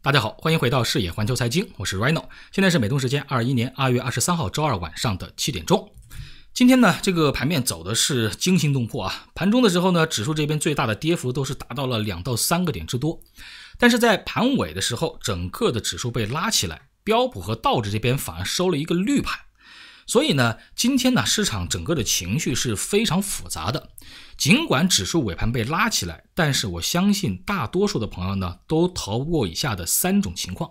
大家好，欢迎回到视野环球财经，我是 Rino，现在是美东时间二一年二月二十三号周二晚上的七点钟。今天呢，这个盘面走的是惊心动魄啊！盘中的时候呢，指数这边最大的跌幅都是达到了两到三个点之多，但是在盘尾的时候，整个的指数被拉起来，标普和道指这边反而收了一个绿盘，所以呢，今天呢，市场整个的情绪是非常复杂的。尽管指数尾盘被拉起来，但是我相信大多数的朋友呢，都逃不过以下的三种情况。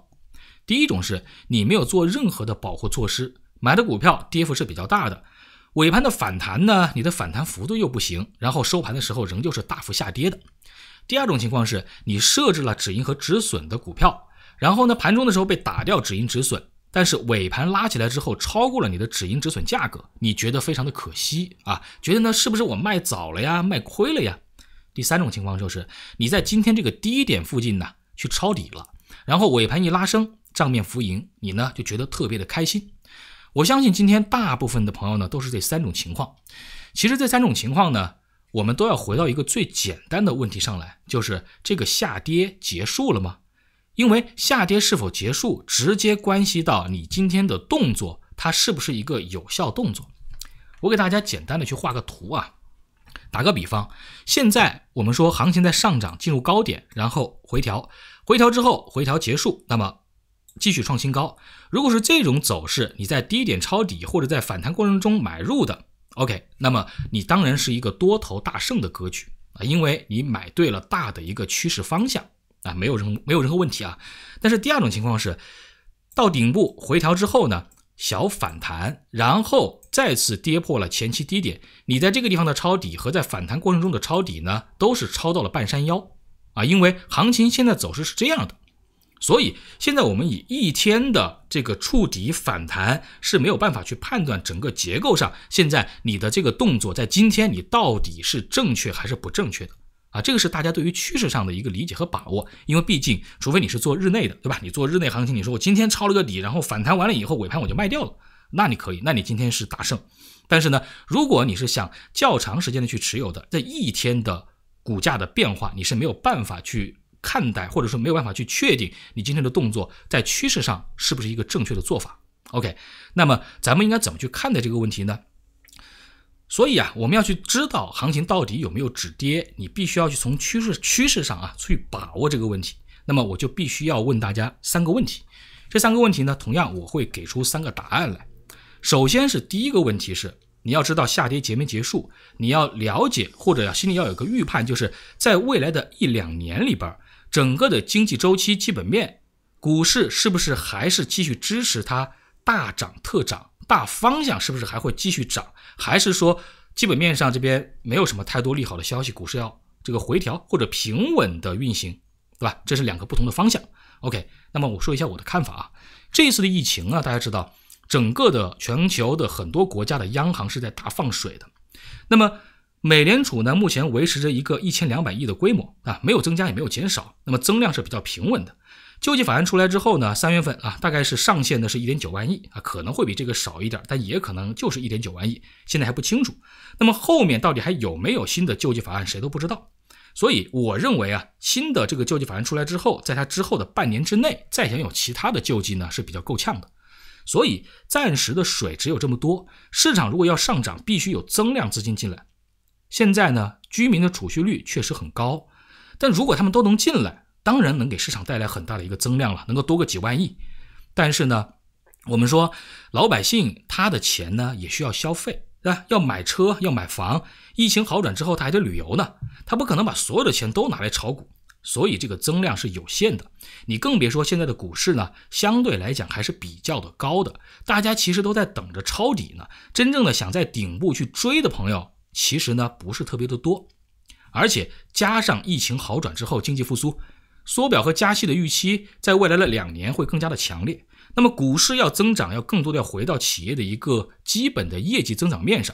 第一种是，你没有做任何的保护措施，买的股票跌幅是比较大的，尾盘的反弹呢，你的反弹幅度又不行，然后收盘的时候仍旧是大幅下跌的。第二种情况是，你设置了止盈和止损的股票，然后呢，盘中的时候被打掉止盈止损。但是尾盘拉起来之后，超过了你的止盈止损价格，你觉得非常的可惜啊？觉得呢，是不是我卖早了呀，卖亏了呀？第三种情况就是你在今天这个低点附近呢去抄底了，然后尾盘一拉升，账面浮盈，你呢就觉得特别的开心。我相信今天大部分的朋友呢都是这三种情况。其实这三种情况呢，我们都要回到一个最简单的问题上来，就是这个下跌结束了吗？因为下跌是否结束，直接关系到你今天的动作，它是不是一个有效动作。我给大家简单的去画个图啊，打个比方，现在我们说行情在上涨，进入高点，然后回调，回调之后回调结束，那么继续创新高。如果是这种走势，你在低点抄底，或者在反弹过程中买入的，OK，那么你当然是一个多头大胜的格局啊，因为你买对了大的一个趋势方向。啊，没有任没有任何问题啊。但是第二种情况是，到顶部回调之后呢，小反弹，然后再次跌破了前期低点。你在这个地方的抄底和在反弹过程中的抄底呢，都是抄到了半山腰啊。因为行情现在走势是这样的，所以现在我们以一天的这个触底反弹是没有办法去判断整个结构上，现在你的这个动作在今天你到底是正确还是不正确的。啊，这个是大家对于趋势上的一个理解和把握，因为毕竟，除非你是做日内的，对吧？你做日内行情，你说我今天抄了个底，然后反弹完了以后尾盘我就卖掉了，那你可以，那你今天是大胜。但是呢，如果你是想较长时间的去持有的，这一天的股价的变化，你是没有办法去看待，或者说没有办法去确定你今天的动作在趋势上是不是一个正确的做法。OK，那么咱们应该怎么去看待这个问题呢？所以啊，我们要去知道行情到底有没有止跌，你必须要去从趋势趋势上啊去把握这个问题。那么我就必须要问大家三个问题，这三个问题呢，同样我会给出三个答案来。首先是第一个问题是，你要知道下跌结没结束，你要了解或者要心里要有个预判，就是在未来的一两年里边，整个的经济周期基本面，股市是不是还是继续支持它？大涨特涨，大方向是不是还会继续涨？还是说基本面上这边没有什么太多利好的消息，股市要这个回调或者平稳的运行，对吧？这是两个不同的方向。OK，那么我说一下我的看法啊。这一次的疫情啊，大家知道，整个的全球的很多国家的央行是在大放水的。那么美联储呢，目前维持着一个一千两百亿的规模啊，没有增加也没有减少，那么增量是比较平稳的。救济法案出来之后呢，三月份啊，大概是上限的是一点九万亿啊，可能会比这个少一点，但也可能就是一点九万亿，现在还不清楚。那么后面到底还有没有新的救济法案，谁都不知道。所以我认为啊，新的这个救济法案出来之后，在它之后的半年之内，再想有其他的救济呢，是比较够呛的。所以暂时的水只有这么多，市场如果要上涨，必须有增量资金进来。现在呢，居民的储蓄率确实很高，但如果他们都能进来。当然能给市场带来很大的一个增量了，能够多个几万亿。但是呢，我们说老百姓他的钱呢也需要消费，对吧？要买车，要买房。疫情好转之后，他还得旅游呢，他不可能把所有的钱都拿来炒股。所以这个增量是有限的。你更别说现在的股市呢，相对来讲还是比较的高的，大家其实都在等着抄底呢。真正的想在顶部去追的朋友，其实呢不是特别的多，而且加上疫情好转之后经济复苏。缩表和加息的预期，在未来的两年会更加的强烈。那么，股市要增长，要更多的要回到企业的一个基本的业绩增长面上。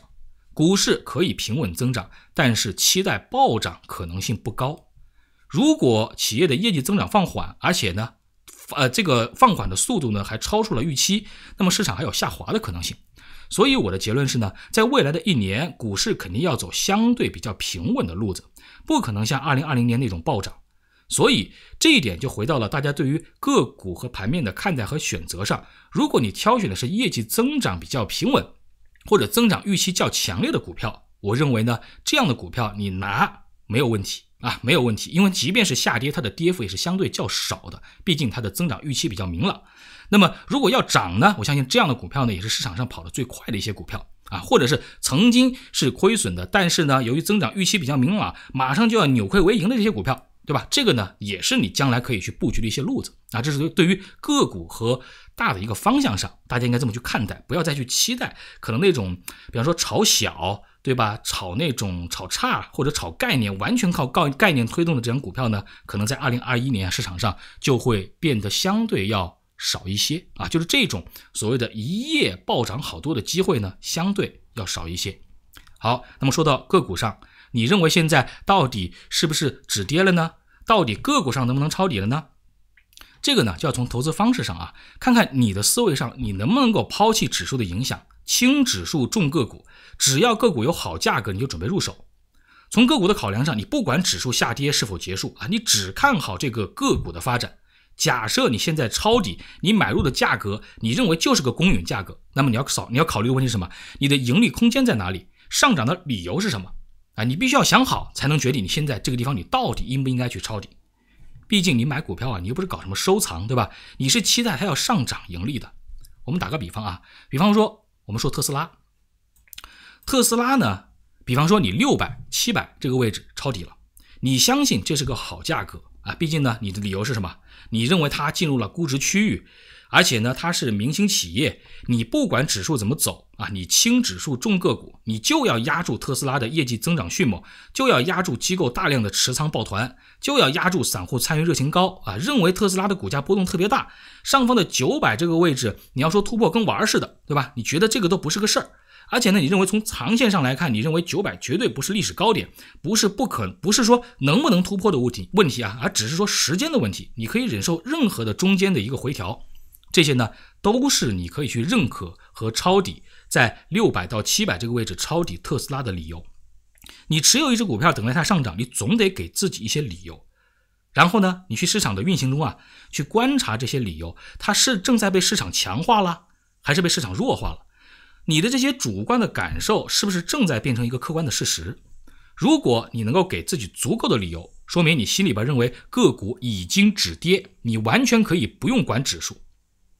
股市可以平稳增长，但是期待暴涨可能性不高。如果企业的业绩增长放缓，而且呢，呃，这个放缓的速度呢还超出了预期，那么市场还有下滑的可能性。所以，我的结论是呢，在未来的一年，股市肯定要走相对比较平稳的路子，不可能像二零二零年那种暴涨。所以这一点就回到了大家对于个股和盘面的看待和选择上。如果你挑选的是业绩增长比较平稳，或者增长预期较强烈的股票，我认为呢，这样的股票你拿没有问题啊，没有问题。因为即便是下跌，它的跌幅也是相对较少的，毕竟它的增长预期比较明朗。那么如果要涨呢，我相信这样的股票呢，也是市场上跑得最快的一些股票啊，或者是曾经是亏损的，但是呢，由于增长预期比较明朗，马上就要扭亏为盈的这些股票。对吧？这个呢，也是你将来可以去布局的一些路子啊。这是对于个股和大的一个方向上，大家应该这么去看待，不要再去期待可能那种，比方说炒小，对吧？炒那种炒差或者炒概念，完全靠概概念推动的这种股票呢，可能在二零二一年市场上就会变得相对要少一些啊。就是这种所谓的一夜暴涨好多的机会呢，相对要少一些。好，那么说到个股上。你认为现在到底是不是止跌了呢？到底个股上能不能抄底了呢？这个呢就要从投资方式上啊，看看你的思维上你能不能够抛弃指数的影响，轻指数重个股。只要个股有好价格，你就准备入手。从个股的考量上，你不管指数下跌是否结束啊，你只看好这个个股的发展。假设你现在抄底，你买入的价格你认为就是个公允价格，那么你要考你要考虑的问题是什么？你的盈利空间在哪里？上涨的理由是什么？啊，你必须要想好，才能决定你现在这个地方你到底应不应该去抄底。毕竟你买股票啊，你又不是搞什么收藏，对吧？你是期待它要上涨盈利的。我们打个比方啊，比方说我们说特斯拉，特斯拉呢，比方说你六百、七百这个位置抄底了，你相信这是个好价格啊？毕竟呢，你的理由是什么？你认为它进入了估值区域？而且呢，它是明星企业，你不管指数怎么走啊，你轻指数重个股，你就要压住特斯拉的业绩增长迅猛，就要压住机构大量的持仓抱团，就要压住散户参与热情高啊，认为特斯拉的股价波动特别大，上方的九百这个位置，你要说突破跟玩儿似的，对吧？你觉得这个都不是个事儿。而且呢，你认为从长线上来看，你认为九百绝对不是历史高点，不是不可，不是说能不能突破的物体问题啊，而只是说时间的问题，你可以忍受任何的中间的一个回调。这些呢，都是你可以去认可和抄底在六百到七百这个位置抄底特斯拉的理由。你持有一只股票等待它上涨，你总得给自己一些理由。然后呢，你去市场的运行中啊，去观察这些理由，它是正在被市场强化了，还是被市场弱化了？你的这些主观的感受是不是正在变成一个客观的事实？如果你能够给自己足够的理由，说明你心里边认为个股已经止跌，你完全可以不用管指数。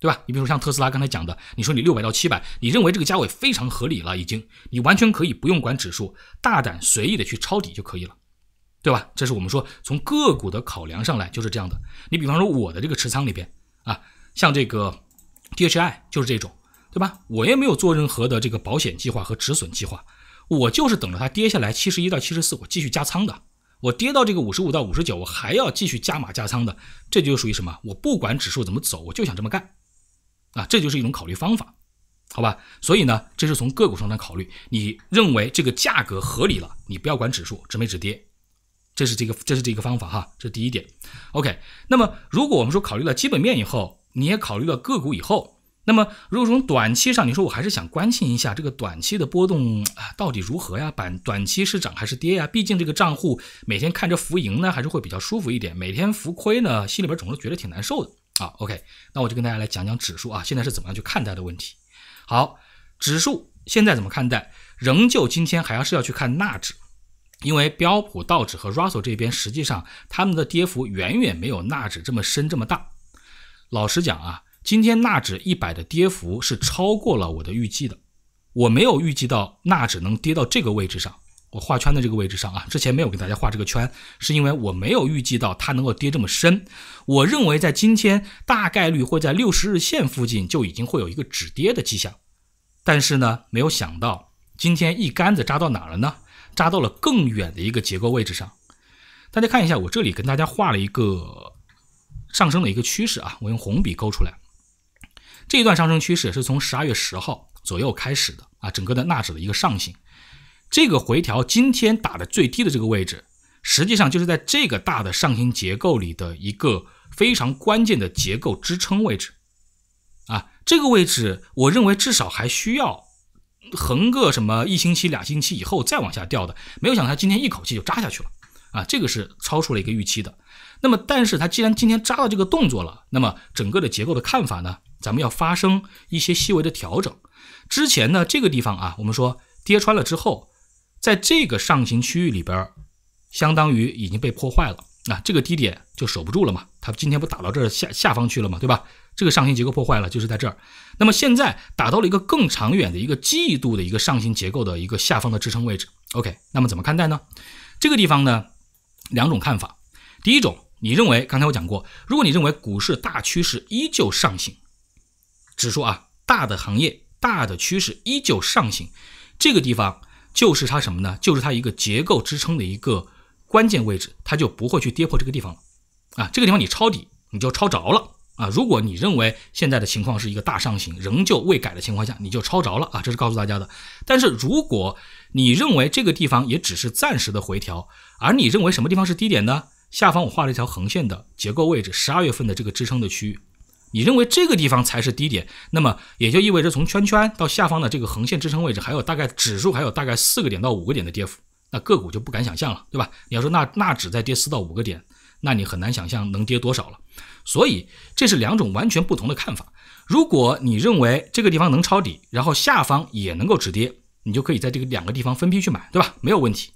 对吧？你比如说像特斯拉刚才讲的，你说你六百到七百，你认为这个价位非常合理了，已经，你完全可以不用管指数，大胆随意的去抄底就可以了，对吧？这是我们说从个股的考量上来就是这样的。你比方说我的这个持仓里边，啊，像这个 DHI 就是这种，对吧？我也没有做任何的这个保险计划和止损计划，我就是等着它跌下来七十一到七十四，我继续加仓的。我跌到这个五十五到五十九，我还要继续加码加仓的。这就属于什么？我不管指数怎么走，我就想这么干。啊，这就是一种考虑方法，好吧？所以呢，这是从个股上来考虑，你认为这个价格合理了，你不要管指数止没止跌，这是这个，这是这个方法哈，这是第一点。OK，那么如果我们说考虑了基本面以后，你也考虑了个股以后，那么如果从短期上，你说我还是想关心一下这个短期的波动啊，到底如何呀？板短期是涨还是跌呀？毕竟这个账户每天看着浮盈呢，还是会比较舒服一点；每天浮亏呢，心里边总是觉得挺难受的。好，OK，那我就跟大家来讲讲指数啊，现在是怎么样去看待的问题。好，指数现在怎么看待？仍旧今天还要是要去看纳指，因为标普、道指和 Russell 这边，实际上他们的跌幅远远没有纳指这么深这么大。老实讲啊，今天纳指一百的跌幅是超过了我的预计的，我没有预计到纳指能跌到这个位置上。我画圈的这个位置上啊，之前没有给大家画这个圈，是因为我没有预计到它能够跌这么深。我认为在今天大概率会在六十日线附近就已经会有一个止跌的迹象，但是呢，没有想到今天一竿子扎到哪了呢？扎到了更远的一个结构位置上。大家看一下，我这里跟大家画了一个上升的一个趋势啊，我用红笔勾出来，这一段上升趋势是从十二月十号左右开始的啊，整个的纳指的一个上行。这个回调今天打的最低的这个位置，实际上就是在这个大的上行结构里的一个非常关键的结构支撑位置，啊，这个位置我认为至少还需要横个什么一星期、两星期以后再往下掉的，没有想到它今天一口气就扎下去了，啊，这个是超出了一个预期的。那么，但是它既然今天扎到这个动作了，那么整个的结构的看法呢，咱们要发生一些细微的调整。之前呢，这个地方啊，我们说跌穿了之后。在这个上行区域里边，相当于已经被破坏了，那这个低点就守不住了嘛？它今天不打到这下下方去了嘛？对吧？这个上行结构破坏了，就是在这儿。那么现在打到了一个更长远的一个季度的一个上行结构的一个下方的支撑位置。OK，那么怎么看待呢？这个地方呢，两种看法。第一种，你认为刚才我讲过，如果你认为股市大趋势依旧上行，指数啊，大的行业、大的趋势依旧上行，这个地方。就是它什么呢？就是它一个结构支撑的一个关键位置，它就不会去跌破这个地方了啊！这个地方你抄底，你就抄着了啊！如果你认为现在的情况是一个大上行仍旧未改的情况下，你就抄着了啊！这是告诉大家的。但是如果你认为这个地方也只是暂时的回调，而你认为什么地方是低点呢？下方我画了一条横线的结构位置，十二月份的这个支撑的区域。你认为这个地方才是低点，那么也就意味着从圈圈到下方的这个横线支撑位置，还有大概指数还有大概四个点到五个点的跌幅，那个股就不敢想象了，对吧？你要说那那只在跌四到五个点，那你很难想象能跌多少了。所以这是两种完全不同的看法。如果你认为这个地方能抄底，然后下方也能够止跌，你就可以在这个两个地方分批去买，对吧？没有问题。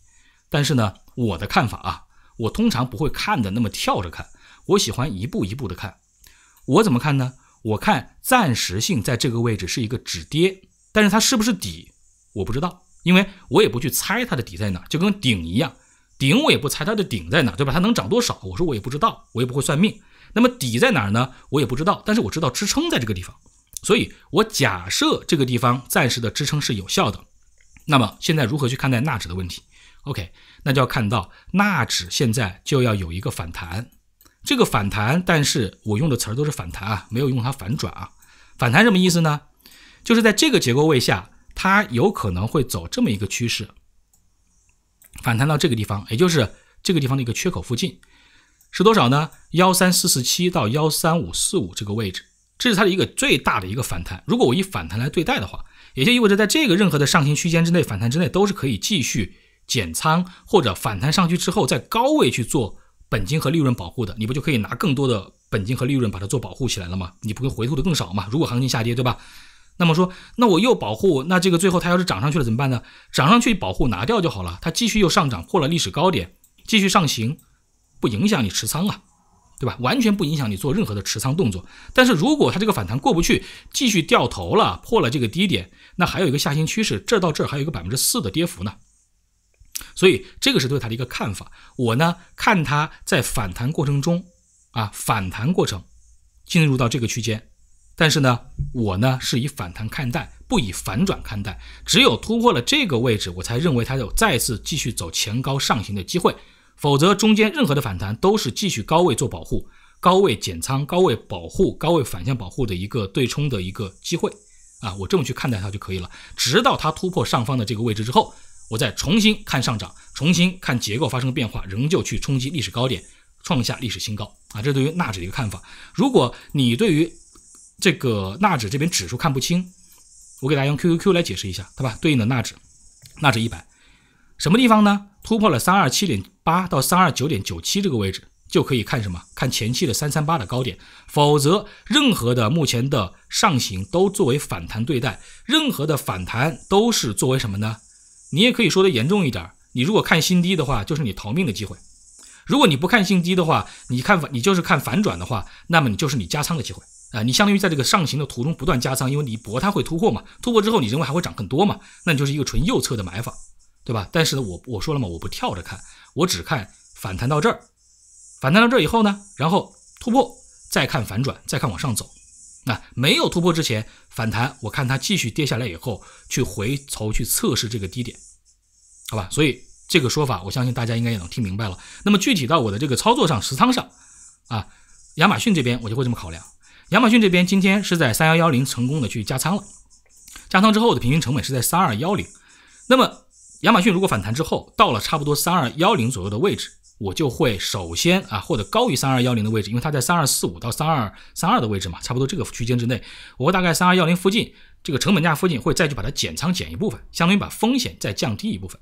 但是呢，我的看法啊，我通常不会看的那么跳着看，我喜欢一步一步的看。我怎么看呢？我看暂时性在这个位置是一个止跌，但是它是不是底，我不知道，因为我也不去猜它的底在哪，就跟顶一样，顶我也不猜它的顶在哪，对吧？它能涨多少，我说我也不知道，我也不会算命。那么底在哪儿呢？我也不知道，但是我知道支撑在这个地方，所以我假设这个地方暂时的支撑是有效的。那么现在如何去看待纳指的问题？OK，那就要看到纳指现在就要有一个反弹。这个反弹，但是我用的词儿都是反弹啊，没有用它反转啊。反弹什么意思呢？就是在这个结构位下，它有可能会走这么一个趋势，反弹到这个地方，也就是这个地方的一个缺口附近，是多少呢？幺三四四七到幺三五四五这个位置，这是它的一个最大的一个反弹。如果我以反弹来对待的话，也就意味着在这个任何的上行区间之内，反弹之内都是可以继续减仓，或者反弹上去之后，在高位去做。本金和利润保护的，你不就可以拿更多的本金和利润把它做保护起来了吗？你不会回吐的更少嘛？如果行情下跌，对吧？那么说，那我又保护，那这个最后它要是涨上去了怎么办呢？涨上去保护拿掉就好了，它继续又上涨破了历史高点，继续上行，不影响你持仓啊，对吧？完全不影响你做任何的持仓动作。但是如果它这个反弹过不去，继续掉头了，破了这个低点，那还有一个下行趋势，这到这儿还有一个百分之四的跌幅呢。所以，这个是对它的一个看法。我呢，看它在反弹过程中啊，反弹过程进入到这个区间，但是呢，我呢是以反弹看待，不以反转看待。只有突破了这个位置，我才认为它有再次继续走前高上行的机会。否则，中间任何的反弹都是继续高位做保护、高位减仓、高位保护、高位反向保护的一个对冲的一个机会啊。我这么去看待它就可以了。直到它突破上方的这个位置之后。我再重新看上涨，重新看结构发生的变化，仍旧去冲击历史高点，创下历史新高啊！这对于纳指的一个看法。如果你对于这个纳指这边指数看不清，我给大家用 QQQ 来解释一下，对吧？对应的纳指，纳指一百，什么地方呢？突破了三二七点八到三二九点九七这个位置，就可以看什么？看前期的三三八的高点。否则，任何的目前的上行都作为反弹对待，任何的反弹都是作为什么呢？你也可以说的严重一点，你如果看新低的话，就是你逃命的机会；如果你不看新低的话，你看反，你就是看反转的话，那么你就是你加仓的机会啊！你相当于在这个上行的途中不断加仓，因为你博它会突破嘛，突破之后你认为还会涨更多嘛，那你就是一个纯右侧的买法，对吧？但是呢，我我说了嘛，我不跳着看，我只看反弹到这儿，反弹到这儿以后呢，然后突破，再看反转，再看往上走。那没有突破之前反弹，我看它继续跌下来以后，去回头去测试这个低点，好吧？所以这个说法，我相信大家应该也能听明白了。那么具体到我的这个操作上，实仓上啊，亚马逊这边我就会这么考量。亚马逊这边今天是在三幺幺零成功的去加仓了，加仓之后的平均成本是在三二幺零。那么亚马逊如果反弹之后到了差不多三二幺零左右的位置。我就会首先啊，或者高于三二幺零的位置，因为它在三二四五到三二三二的位置嘛，差不多这个区间之内，我会大概三二幺零附近这个成本价附近会再去把它减仓减一部分，相当于把风险再降低一部分。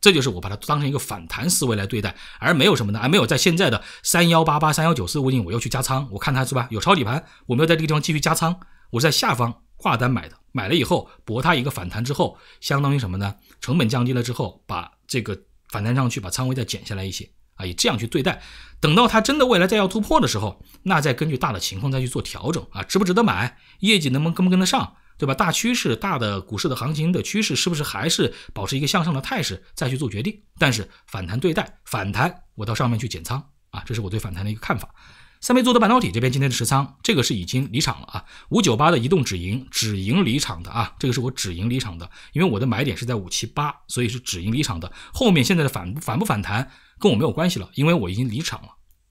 这就是我把它当成一个反弹思维来对待，而没有什么呢？而没有在现在的三幺八八三幺九四附近我又去加仓，我看它是吧有抄底盘，我没有在这个地方继续加仓，我在下方挂单买的，买了以后博它一个反弹之后，相当于什么呢？成本降低了之后，把这个反弹上去，把仓位再减下来一些。啊，以这样去对待，等到它真的未来再要突破的时候，那再根据大的情况再去做调整啊，值不值得买，业绩能不能跟不跟得上，对吧？大趋势、大的股市的行情的趋势是不是还是保持一个向上的态势，再去做决定？但是反弹对待，反弹我到上面去减仓啊，这是我对反弹的一个看法。三倍做的半导体这边今天的持仓，这个是已经离场了啊，五九八的移动止盈，止盈离场的啊，这个是我止盈离场的，因为我的买点是在五七八，所以是止盈离场的。后面现在的反反不反弹？跟我没有关系了，因为我已经离场了，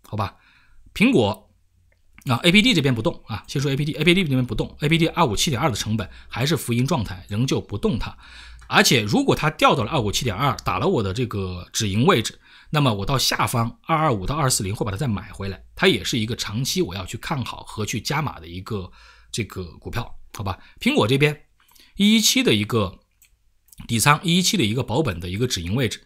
好吧？苹果啊，A P D 这边不动啊，先说 A P D，A P D 这边不动，A P D 二五七点二的成本还是浮盈状态，仍旧不动它。而且如果它掉到了二五七点二，打了我的这个止盈位置，那么我到下方二二五到二四零会把它再买回来，它也是一个长期我要去看好和去加码的一个这个股票，好吧？苹果这边一一七的一个底仓，一一七的一个保本的一个止盈位置。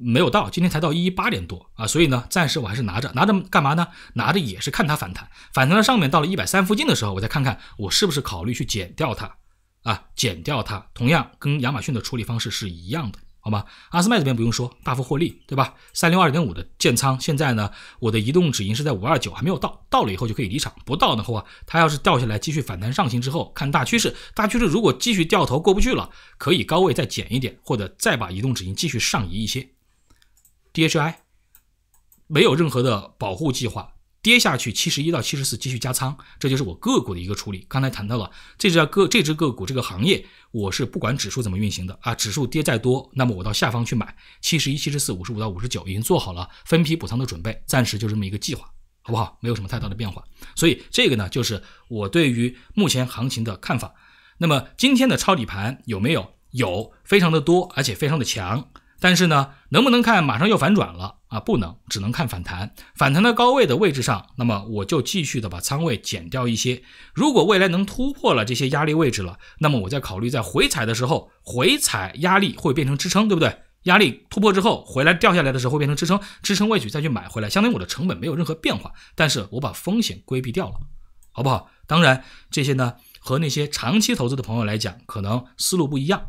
没有到，今天才到一一八点多啊，所以呢，暂时我还是拿着，拿着干嘛呢？拿着也是看它反弹，反弹到上面到了一百三附近的时候，我再看看我是不是考虑去减掉它，啊，减掉它，同样跟亚马逊的处理方式是一样的，好吗？阿斯麦这边不用说，大幅获利，对吧？三六二点五的建仓，现在呢，我的移动止盈是在五二九，还没有到，到了以后就可以离场，不到的话，它要是掉下来继续反弹上行之后，看大趋势，大趋势如果继续掉头过不去了，可以高位再减一点，或者再把移动止盈继续上移一些。DHI 没有任何的保护计划，跌下去七十一到七十四继续加仓，这就是我个股的一个处理。刚才谈到了这只个这只个股这个行业，我是不管指数怎么运行的啊，指数跌再多，那么我到下方去买七十一、七十四、五十五到五十九已经做好了分批补仓的准备，暂时就这么一个计划，好不好？没有什么太大的变化。所以这个呢，就是我对于目前行情的看法。那么今天的抄底盘有没有？有，非常的多，而且非常的强。但是呢，能不能看马上又反转了啊？不能，只能看反弹。反弹到高位的位置上，那么我就继续的把仓位减掉一些。如果未来能突破了这些压力位置了，那么我再考虑在回踩的时候，回踩压力会变成支撑，对不对？压力突破之后回来掉下来的时候会变成支撑，支撑位置再去买回来，相当于我的成本没有任何变化，但是我把风险规避掉了，好不好？当然，这些呢和那些长期投资的朋友来讲，可能思路不一样，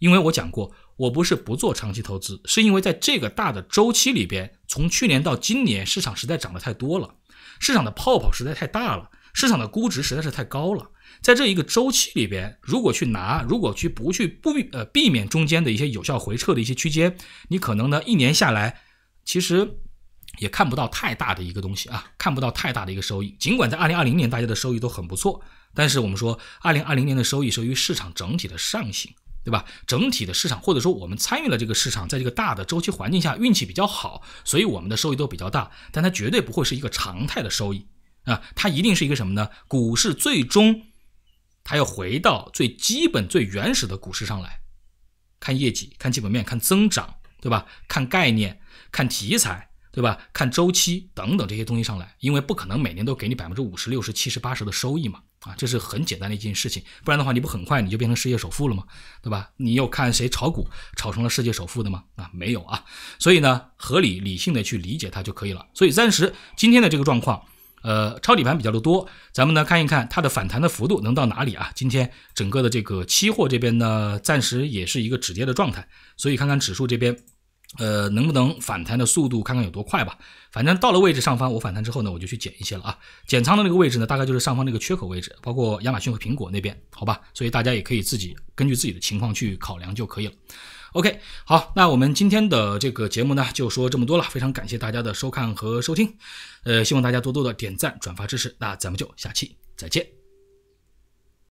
因为我讲过。我不是不做长期投资，是因为在这个大的周期里边，从去年到今年，市场实在涨得太多了，市场的泡泡实在太大了，市场的估值实在是太高了。在这一个周期里边，如果去拿，如果去不去不呃避免中间的一些有效回撤的一些区间，你可能呢一年下来，其实也看不到太大的一个东西啊，看不到太大的一个收益。尽管在二零二零年大家的收益都很不错，但是我们说二零二零年的收益是由于市场整体的上行。对吧？整体的市场，或者说我们参与了这个市场，在这个大的周期环境下运气比较好，所以我们的收益都比较大。但它绝对不会是一个常态的收益啊！它一定是一个什么呢？股市最终它要回到最基本、最原始的股市上来，看业绩、看基本面、看增长，对吧？看概念、看题材，对吧？看周期等等这些东西上来，因为不可能每年都给你百分之五十、六十、七十、八十的收益嘛。啊，这是很简单的一件事情，不然的话，你不很快你就变成世界首富了吗？对吧？你有看谁炒股炒成了世界首富的吗？啊，没有啊，所以呢，合理理性的去理解它就可以了。所以暂时今天的这个状况，呃，抄底盘比较的多，咱们呢看一看它的反弹的幅度能到哪里啊？今天整个的这个期货这边呢，暂时也是一个止跌的状态，所以看看指数这边。呃，能不能反弹的速度看看有多快吧？反正到了位置上方，我反弹之后呢，我就去减一些了啊。减仓的那个位置呢，大概就是上方那个缺口位置，包括亚马逊和苹果那边，好吧？所以大家也可以自己根据自己的情况去考量就可以了。OK，好，那我们今天的这个节目呢就说这么多了，非常感谢大家的收看和收听，呃，希望大家多多的点赞、转发、支持，那咱们就下期再见。